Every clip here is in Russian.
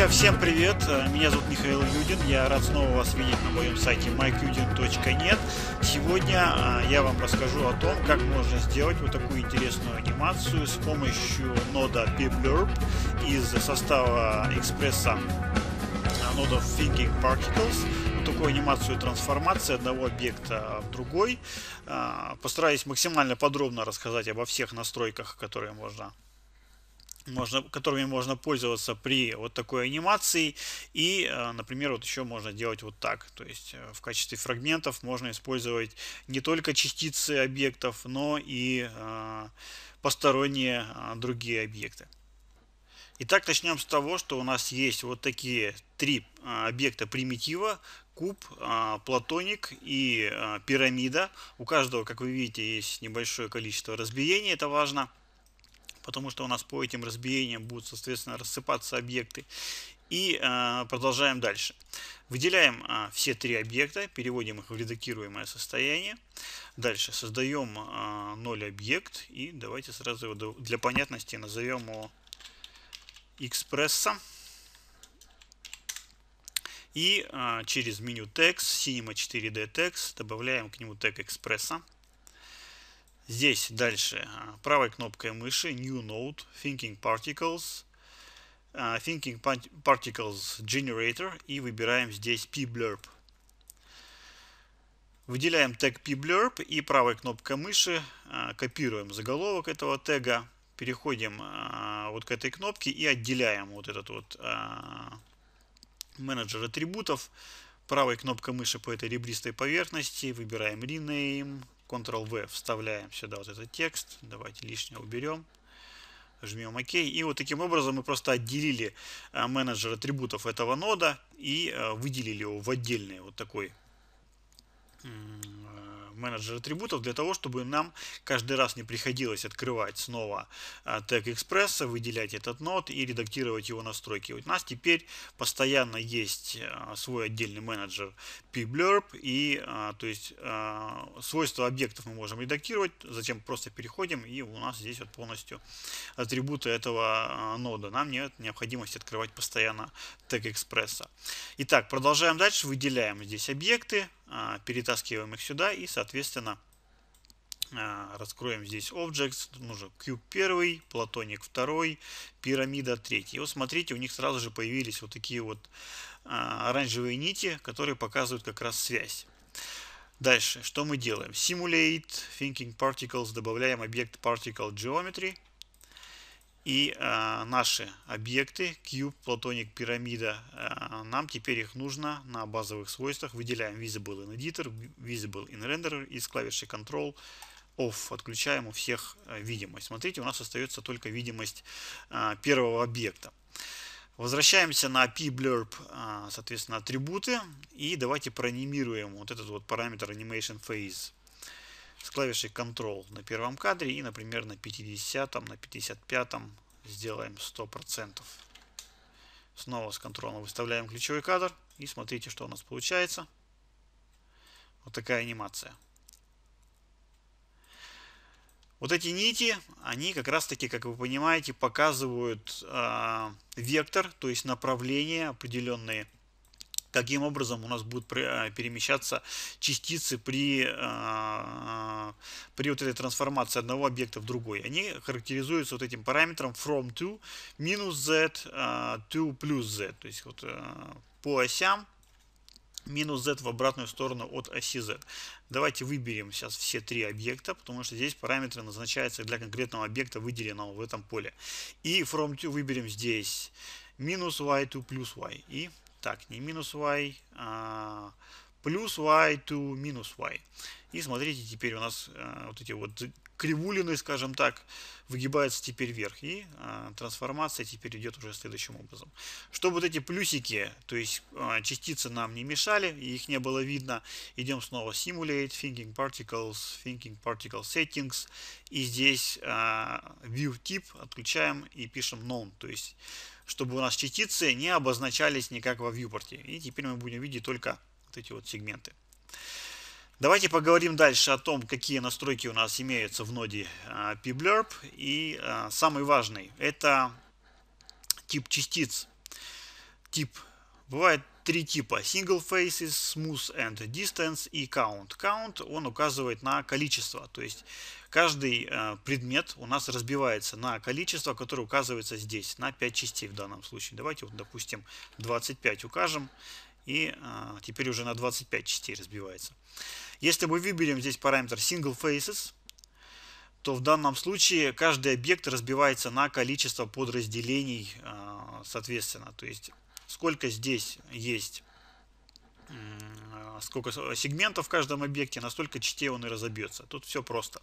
Друзья, всем привет! Меня зовут Михаил Юдин. Я рад снова вас видеть на моем сайте mikeyudin.net. Сегодня а, я вам расскажу о том, как можно сделать вот такую интересную анимацию с помощью нода bblurb из состава экспресса нодов Thinking Particles вот такую анимацию трансформации одного объекта в другой. А, постараюсь максимально подробно рассказать обо всех настройках, которые можно можно, которыми можно пользоваться при вот такой анимации. И, э, например, вот еще можно делать вот так. То есть э, в качестве фрагментов можно использовать не только частицы объектов, но и э, посторонние другие объекты. Итак, начнем с того, что у нас есть вот такие три объекта примитива, куб, платоник и пирамида. У каждого, как вы видите, есть небольшое количество разбиений, это важно потому что у нас по этим разбиениям будут, соответственно, рассыпаться объекты. И э, продолжаем дальше. Выделяем э, все три объекта, переводим их в редактируемое состояние. Дальше создаем э, 0 объект и давайте сразу его для понятности назовем его экспресса. И э, через меню Text, Cinema 4D Text добавляем к нему тег экспресса. Здесь дальше а, правой кнопкой мыши New Node, Thinking Particles, а, Thinking Particles Generator и выбираем здесь pblurb. Выделяем тег pblurb и правой кнопкой мыши а, копируем заголовок этого тега, переходим вот к этой кнопке и отделяем вот этот вот менеджер атрибутов правой кнопкой мыши по этой ребристой поверхности, выбираем Rename, Ctrl-V вставляем сюда вот этот текст. Давайте лишнее уберем. Жмем ОК. И вот таким образом мы просто отделили э, менеджер атрибутов этого нода и э, выделили его в отдельный вот такой менеджер атрибутов для того, чтобы нам каждый раз не приходилось открывать снова а, тег экспресса, выделять этот нод и редактировать его настройки. у нас теперь постоянно есть а, свой отдельный менеджер pblurb и а, то есть свойства объектов мы можем редактировать, затем просто переходим и у нас здесь вот полностью атрибуты этого нода. Нам нет необходимости открывать постоянно тег экспресса. Итак, продолжаем дальше, выделяем здесь объекты, а, перетаскиваем их сюда и, соответственно, а, раскроем здесь Objects, ну Cube 1, Платоник 2, Пирамида 3. вот смотрите, у них сразу же появились вот такие вот а, оранжевые нити, которые показывают как раз связь. Дальше, что мы делаем? Simulate Thinking Particles, добавляем объект Particle Geometry – и э, наши объекты, Cube, Platonic, пирамида, э, нам теперь их нужно на базовых свойствах. Выделяем Visible in Editor, Visible in Renderer с клавишей Control Off. Отключаем у всех э, видимость. Смотрите, у нас остается только видимость э, первого объекта. Возвращаемся на p-blurb, э, соответственно, атрибуты. И давайте проанимируем вот этот вот параметр Animation Phase с клавишей Ctrl на первом кадре и, например, на 50, на 55 сделаем 100%. Снова с Ctrl выставляем ключевой кадр и смотрите, что у нас получается. Вот такая анимация. Вот эти нити, они как раз таки, как вы понимаете, показывают э, вектор, то есть направление определенные, каким образом у нас будут а, перемещаться частицы при а, при вот этой трансформации одного объекта в другой, они характеризуются вот этим параметром from to минус z а, to плюс z. То есть вот а, по осям минус z в обратную сторону от оси z. Давайте выберем сейчас все три объекта, потому что здесь параметры назначаются для конкретного объекта, выделенного в этом поле. И from to выберем здесь минус y to плюс y. И так, не минус y, а плюс y to минус y. И смотрите, теперь у нас э, вот эти вот кривулины, скажем так, выгибаются теперь вверх. И э, трансформация теперь идет уже следующим образом. Чтобы вот эти плюсики, то есть э, частицы нам не мешали, и их не было видно, идем снова Simulate, Thinking Particles, Thinking Particle Settings. И здесь View Tip отключаем и пишем Known, то есть чтобы у нас частицы не обозначались никак во viewport. И теперь мы будем видеть только вот эти вот сегменты. Давайте поговорим дальше о том, какие настройки у нас имеются в ноде а, pblurb. И а, самый важный – это тип частиц. Тип бывает три типа – single faces, smooth and distance и count. Count он указывает на количество, то есть каждый а, предмет у нас разбивается на количество, которое указывается здесь, на 5 частей в данном случае. Давайте, вот, допустим, 25 укажем и а, теперь уже на 25 частей разбивается. Если мы выберем здесь параметр single faces, то в данном случае каждый объект разбивается на количество подразделений а, соответственно. То есть сколько здесь есть Э, сколько э, сегментов в каждом объекте, настолько столько частей он и разобьется. Тут все просто.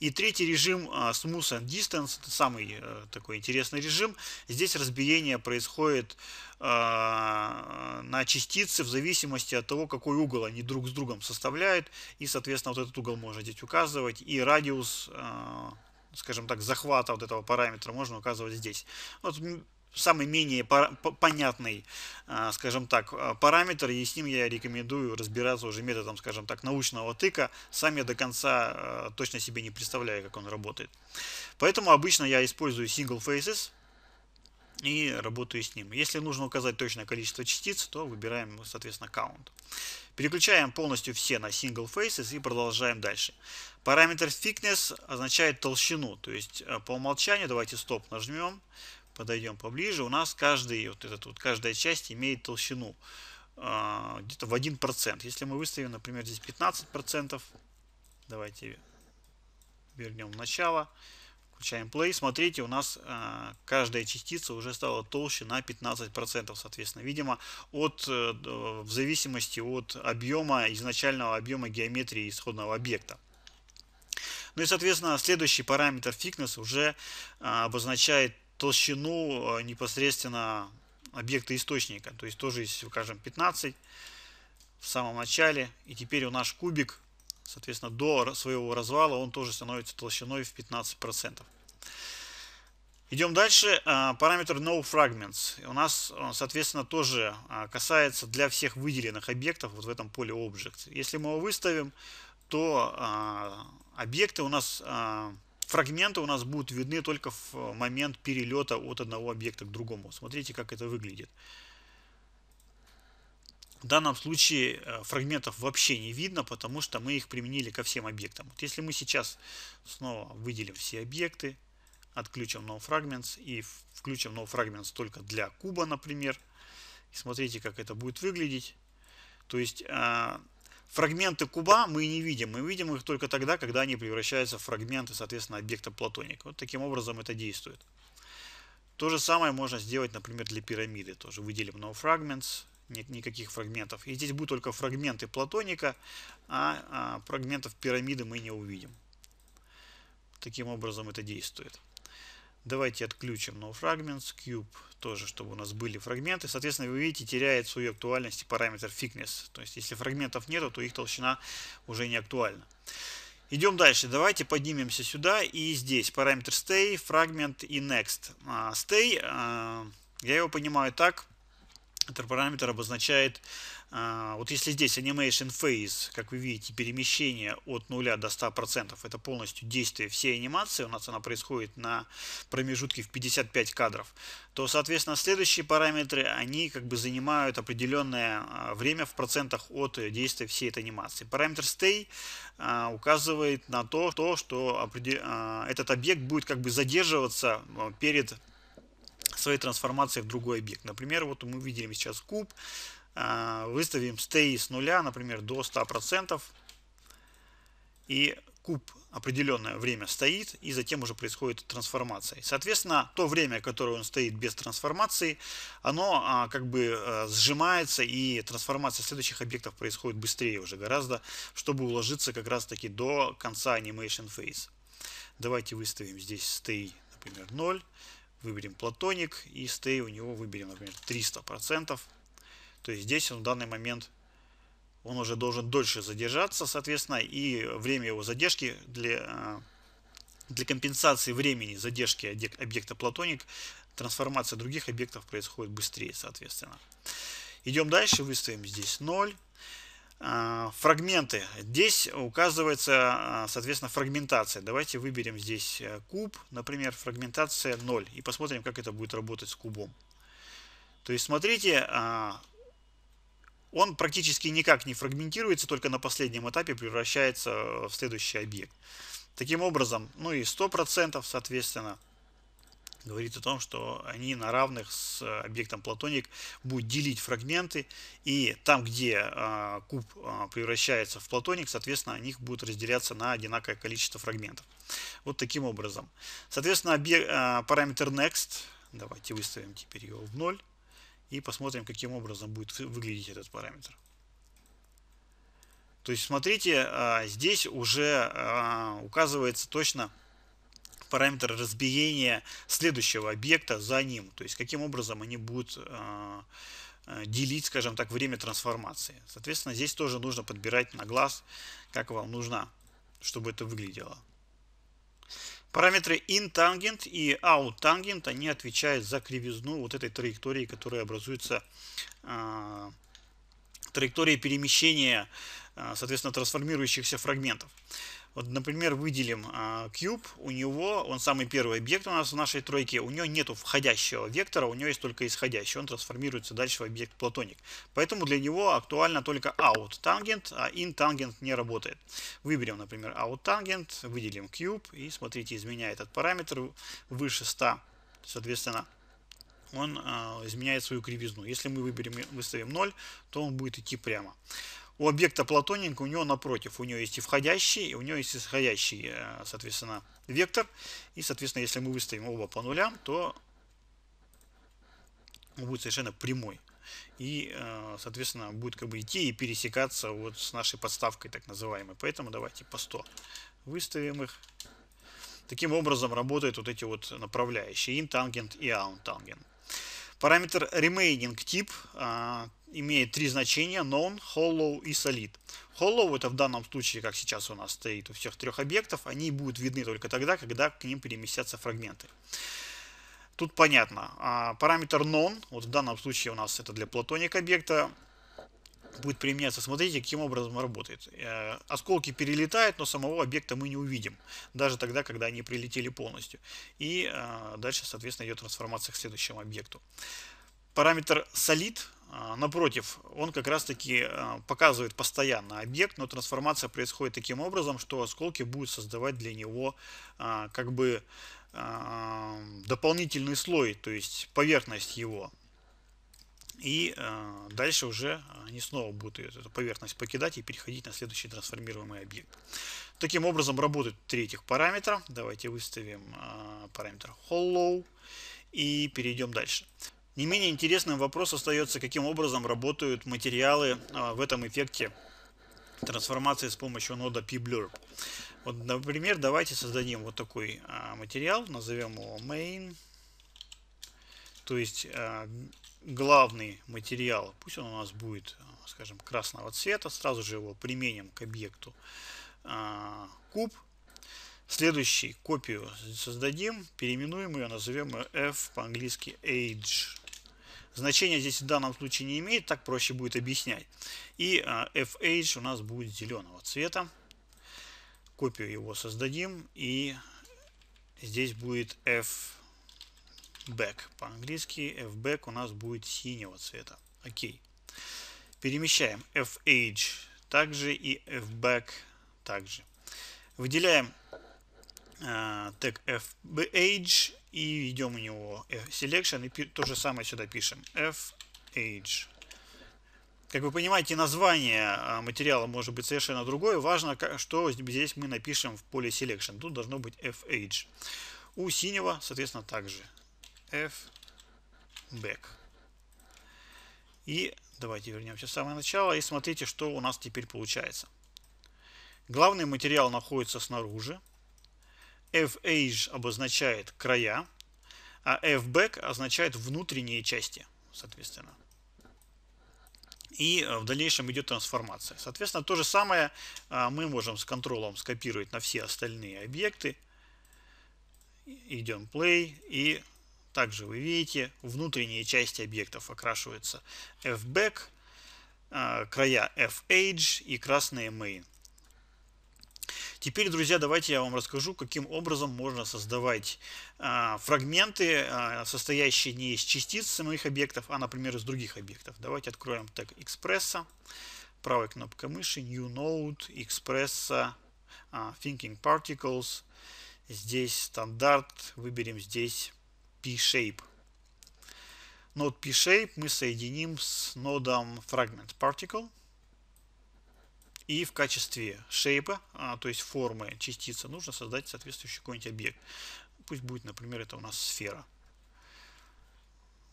И третий режим э, Smooth and Distance, это самый такой интересный режим. Здесь разбиение происходит на частицы в зависимости от того, какой угол они друг с другом составляют. И, соответственно, вот этот угол можно здесь указывать. И радиус скажем так, захвата вот этого параметра можно указывать здесь. Вот самый менее понятный, а, скажем так, а, параметр, и с ним я рекомендую разбираться уже методом, скажем так, научного тыка. Сам я до конца а, точно себе не представляю, как он работает. Поэтому обычно я использую single faces и работаю с ним. Если нужно указать точное количество частиц, то выбираем, соответственно, count. Переключаем полностью все на single faces и продолжаем дальше. Параметр thickness означает толщину, то есть по умолчанию, давайте стоп нажмем, подойдем поближе, у нас каждый, вот этот, вот, каждая часть имеет толщину э, где-то в 1%. Если мы выставим, например, здесь 15%, давайте вернем начало, включаем play, смотрите, у нас э, каждая частица уже стала толще на 15%, соответственно, видимо, от, э, в зависимости от объема, изначального объема геометрии исходного объекта. Ну и, соответственно, следующий параметр thickness уже э, обозначает толщину э, непосредственно объекта источника. То есть тоже, если скажем, 15 в самом начале. И теперь у наш кубик, соответственно, до своего развала он тоже становится толщиной в 15%. Идем дальше. Э, параметр no fragments. У нас, э, соответственно, тоже касается для всех выделенных объектов вот в этом поле object. Если мы его выставим, то объекты у нас фрагменты у нас будут видны только в э, момент перелета от одного объекта к другому. Смотрите, как это выглядит. В данном случае э, фрагментов вообще не видно, потому что мы их применили ко всем объектам. Вот если мы сейчас снова выделим все объекты, отключим No Fragments и включим No Fragments только для куба, например, и смотрите, как это будет выглядеть. То есть а, Фрагменты куба мы не видим. Мы видим их только тогда, когда они превращаются в фрагменты, соответственно, объекта платоника. Вот таким образом это действует. То же самое можно сделать, например, для пирамиды. Тоже выделим no fragments, нет никаких фрагментов. И здесь будут только фрагменты платоника, а, а фрагментов пирамиды мы не увидим. Таким образом это действует. Давайте отключим no ну, fragments, cube тоже, чтобы у нас были фрагменты. Соответственно, вы видите, теряет свою актуальность параметр thickness. То есть, если фрагментов нет, то их толщина уже не актуальна. Идем дальше. Давайте поднимемся сюда и здесь. Параметр stay, фрагмент и next. А, stay, а, я его понимаю так, этот Параметр обозначает, а, вот если здесь animation phase, как вы видите, перемещение от 0 до 100%, это полностью действие всей анимации, у нас она происходит на промежутке в 55 кадров, то, соответственно, следующие параметры, они как бы занимают определенное а, время в процентах от действия всей этой анимации. Параметр stay а, указывает на то, что этот объект будет как бы задерживаться перед своей трансформации в другой объект. Например, вот мы видим сейчас куб, а, выставим стей с нуля, например, до 100%, и куб определенное время стоит, и затем уже происходит трансформация. Соответственно, то время, которое он стоит без трансформации, оно а, как бы э, сжимается, и трансформация следующих объектов происходит быстрее уже гораздо, чтобы уложиться как раз-таки до конца animation phase. Давайте выставим здесь stay, например, 0. Выберем платоник и стей у него выберем, например, 300%. То есть здесь он в данный момент он уже должен дольше задержаться, соответственно, и время его задержки для, э, для компенсации времени задержки объекта платоник, трансформация других объектов происходит быстрее, соответственно. Идем дальше, выставим здесь 0. А, фрагменты. Здесь указывается, а, соответственно, фрагментация. Давайте выберем здесь э, куб, например, фрагментация 0, и посмотрим, как это будет работать с кубом. То есть, смотрите, а, он практически никак не фрагментируется, только на последнем этапе превращается э, в следующий объект. Таким образом, ну и 100%, соответственно, говорит о том, что они на равных с э, объектом платоник будут делить фрагменты, и там, где э, куб э, превращается в платоник, соответственно, они будут разделяться на одинаковое количество фрагментов. Вот таким образом. Соответственно, объект, параметр next, давайте выставим теперь его в 0, и посмотрим, каким образом будет выглядеть этот параметр. То есть, смотрите, здесь уже указывается точно параметр разбиения следующего объекта за ним. То есть каким образом они будут э, э, делить, скажем так, время трансформации. Соответственно, здесь тоже нужно подбирать на глаз, как вам нужно, чтобы это выглядело. Параметры intangent и outtangent, они отвечают за кривизну вот этой траектории, которая образуется, э, траектории перемещения а, соответственно, трансформирующихся фрагментов. Вот, например, выделим а, cube, у него, он самый первый объект у нас в нашей тройке, у него нету входящего вектора, у него есть только исходящий, он трансформируется дальше в объект платоник. Поэтому для него актуально только out tangent, а in tangent не работает. Выберем, например, out tangent, выделим cube и, смотрите, изменяет этот параметр выше 100, соответственно, он э, изменяет свою кривизну. Если мы выберем, выставим 0, то он будет идти прямо у объекта платонинг у него напротив, у него есть и входящий, и у него есть исходящий, э, соответственно, вектор. И, соответственно, если мы выставим оба по нулям, то он будет совершенно прямой. И, э, соответственно, будет как бы идти и пересекаться вот с нашей подставкой так называемой. Поэтому давайте по 100 выставим их. Таким образом работают вот эти вот направляющие, интангент и аунтангент. Параметр remaining тип а, имеет три значения non, hollow и solid. Hollow это в данном случае, как сейчас у нас стоит у всех трех объектов, они будут видны только тогда, когда к ним переместятся фрагменты. Тут понятно. А параметр non, вот в данном случае у нас это для платоник объекта, будет применяться. Смотрите, каким образом работает. Э, осколки перелетают, но самого объекта мы не увидим, даже тогда, когда они прилетели полностью. И э, дальше, соответственно, идет трансформация к следующему объекту. Параметр solid, э, напротив, он как раз-таки показывает постоянно объект, но трансформация происходит таким образом, что осколки будут создавать для него как бы дополнительный слой, то есть поверхность его и э, дальше уже они снова будут эту поверхность покидать и переходить на следующий трансформируемый объект. Таким образом работают третьих этих параметра. Давайте выставим э, параметр hollow и перейдем дальше. Не менее интересным вопрос остается, каким образом работают материалы э, в этом эффекте трансформации с помощью нода pblurb. Вот, например, давайте создадим вот такой э, материал, назовем его main, то есть э, главный материал, пусть он у нас будет, э, скажем, красного цвета, сразу же его применим к объекту а, куб. Следующий копию создадим, переименуем ее, назовем ее F по-английски Age. Значение здесь в данном случае не имеет, так проще будет объяснять. И а, FH у нас будет зеленого цвета. Копию его создадим, и здесь будет F back. По-английски fback у нас будет синего цвета. Окей. Перемещаем fh также и fback также. Выделяем э, тег fh и идем у него selection и то же самое сюда пишем fh. Как вы понимаете, название э, материала может быть совершенно другое. Важно, что здесь мы напишем в поле selection. Тут должно быть fh. У синего, соответственно, также f back. И давайте вернемся в самое начало и смотрите, что у нас теперь получается. Главный материал находится снаружи. F-Age обозначает края, а F-Back означает внутренние части, соответственно. И э, в дальнейшем идет трансформация. Соответственно, то же самое э, мы можем с контролом скопировать на все остальные объекты. Идем play и также вы видите, внутренние части объектов окрашиваются fback, а, края fage и красные main. Теперь, друзья, давайте я вам расскажу, каким образом можно создавать э, фрагменты, э, состоящие не из частиц самих объектов, а, например, из других объектов. Давайте откроем тег экспресса, правой кнопкой мыши, New Node, Express, э, Thinking Particles. Здесь стандарт, выберем здесь P-shape. Node P-shape мы соединим с нодом Fragment Particle. И в качестве шейпа, то есть формы частицы, нужно создать соответствующий какой-нибудь объект. Пусть будет, например, это у нас сфера.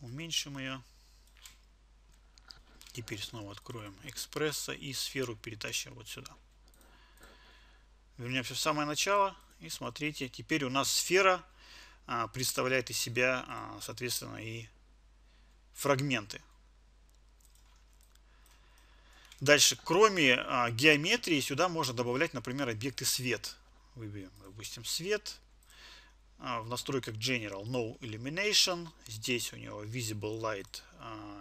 Уменьшим ее. Теперь снова откроем экспресса и сферу перетащим вот сюда. Вернемся в самое начало и смотрите, теперь у нас сфера а, представляет из себя, а, соответственно, и фрагменты. Дальше, кроме а, геометрии, сюда можно добавлять, например, объекты свет. Выберем, допустим, свет. В настройках General No Illumination. Здесь у него Visible Light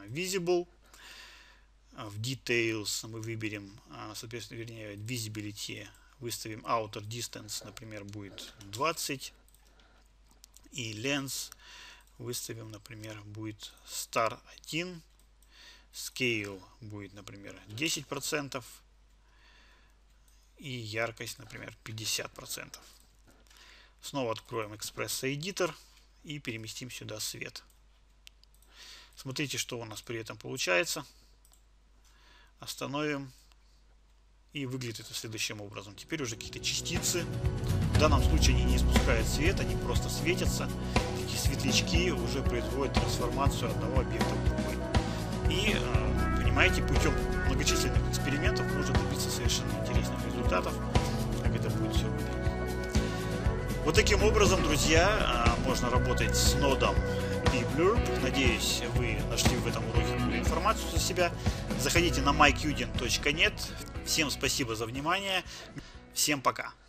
Visible. В Details мы выберем, соответственно, вернее, Visibility выставим Outer Distance, например, будет 20 и lens выставим, например, будет star 1, scale будет, например, 10 процентов и яркость, например, 50 процентов. Снова откроем Express Editor и переместим сюда свет. Смотрите, что у нас при этом получается. Остановим. И выглядит это следующим образом. Теперь уже какие-то частицы. В данном случае они не испускают свет, они просто светятся. Такие светлячки уже производят трансформацию одного объекта в другой. И, э, понимаете, путем многочисленных экспериментов можно добиться совершенно интересных результатов, как это будет все выглядеть. Вот таким образом, друзья, э, можно работать с нодом BBlurb. Надеюсь, вы нашли в этом уроке информацию за себя. Заходите на myqdin.net, Всем спасибо за внимание. Всем пока.